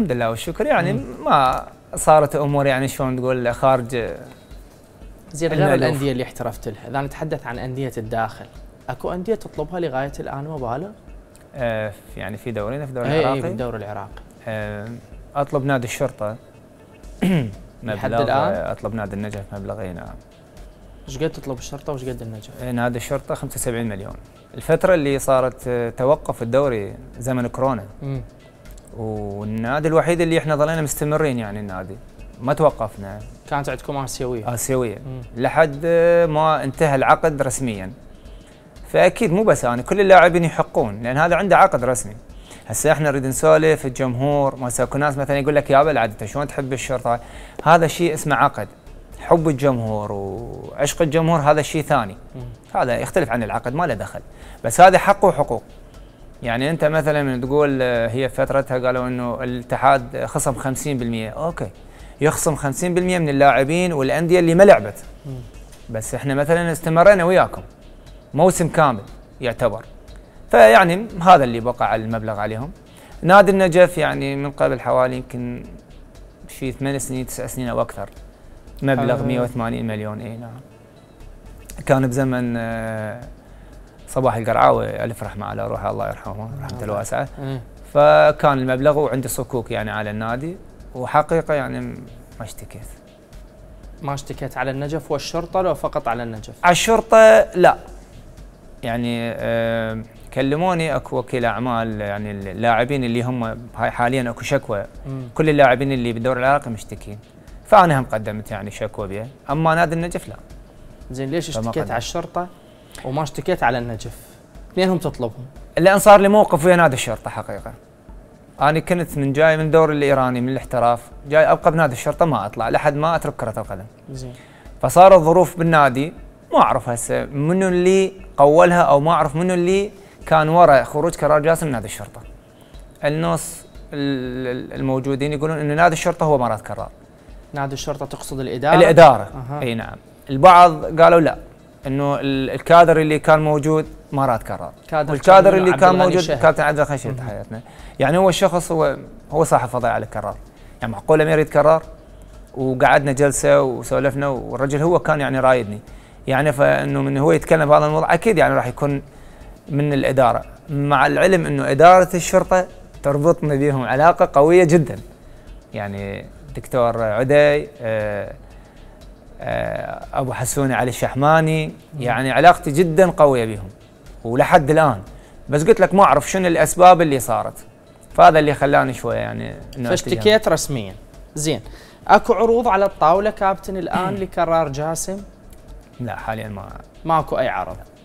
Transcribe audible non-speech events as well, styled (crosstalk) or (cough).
الحمد لله والشكر يعني ما صارت امور يعني شلون تقول خارج زين غير الانديه اللي احترفت لها، اذا نتحدث عن انديه الداخل، اكو انديه تطلبها لغايه الان مبالغ؟ آه يعني في دورينا في الدوري إيه، العراقي؟ اي في الدوري العراقي آه اطلب نادي الشرطه (clears throat) مبلغ لحد آه، الان اطلب نادي النجف مبلغ اي نعم ايش قد تطلب الشرطه وايش قد النجف؟ آه، نادي الشرطه 75 مليون الفتره اللي صارت آه، توقف الدوري زمن كورونا والنادي الوحيد اللي احنا ظلينا مستمرين يعني النادي ما توقفنا كانت عندكم اسيويه اسيويه لحد ما انتهى العقد رسميا فاكيد مو بس انا كل اللاعبين يحقون لان هذا عنده عقد رسمي هسه احنا نريد نسولف الجمهور ما ناس مثلا يقول لك يابا العاد انت شلون تحب الشرطه هذا شيء اسمه عقد حب الجمهور وعشق الجمهور هذا شيء ثاني هذا يختلف عن العقد ما له دخل بس هذا حقه وحقوق يعني انت مثلا تقول آه، هي فترتها قالوا انه الاتحاد خصم 50% اوكي يخصم 50% من اللاعبين والانديه اللي ما لعبت بس احنا مثلا استمرينا وياكم موسم كامل يعتبر فيعني هذا اللي وقع المبلغ عليهم نادي النجف يعني من قبل حوالي يمكن في ثمان سنين تسع سنين او اكثر مبلغ 180 آه. مليون اي نعم كان بزمن آه، صباح القرعاوي الف رحمه على روحه الله يرحمه رحمته الواسعه إيه. فكان المبلغ وعندي صكوك يعني على النادي وحقيقه يعني ما اشتكيت ما اشتكيت على النجف والشرطه لو فقط على النجف على الشرطه لا يعني أه كلموني اكو وكيل اعمال يعني اللاعبين اللي هم هاي حاليا اكو شكوى كل اللاعبين اللي بالدوري العراقي مشتكين فانا هم قدمت يعني شكوى بها اما نادي النجف لا زين ليش اشتكيت على الشرطه وما اشتكيت على النجف اثنينهم تطلبهم لان صار لي موقف ويا نادي الشرطه حقيقه انا كنت من جاي من دور الايراني من الاحتراف جاي ابقى بنادي الشرطه ما اطلع لحد ما اترك كره القدم زين فصار الظروف بالنادي ما اعرف هسه منو اللي قولها او ما اعرف منو اللي كان وراء خروج قرار جاسم نادي الشرطه النص الموجودين يقولون ان نادي الشرطه هو مرات قرار نادي الشرطه تقصد الاداره الاداره أه. اي نعم البعض قالوا لا انه الكادر اللي كان موجود ما راح تكرر والكادر اللي كان موجود كابتن عبد الغني شهد حياتنا يعني هو الشخص هو هو صاحب فضاء على الكرار يعني معقول امير يتكرر وقعدنا جلسه وسولفنا والرجل هو كان يعني رايدني يعني فانه من هو يتكلم بهذا الموضوع اكيد يعني راح يكون من الاداره مع العلم انه اداره الشرطه تربطنا بهم علاقه قويه جدا يعني دكتور عدي آه آه، ابو حسون علي الشحماني يعني علاقتي جدا قويه بهم ولحد الان بس قلت لك ما اعرف شنو الاسباب اللي صارت فهذا اللي خلاني شويه يعني فاشتكيت رسميا زين اكو عروض على الطاوله كابتن الان (clears throat) لكرار جاسم لا حاليا ما ماكو اي عرض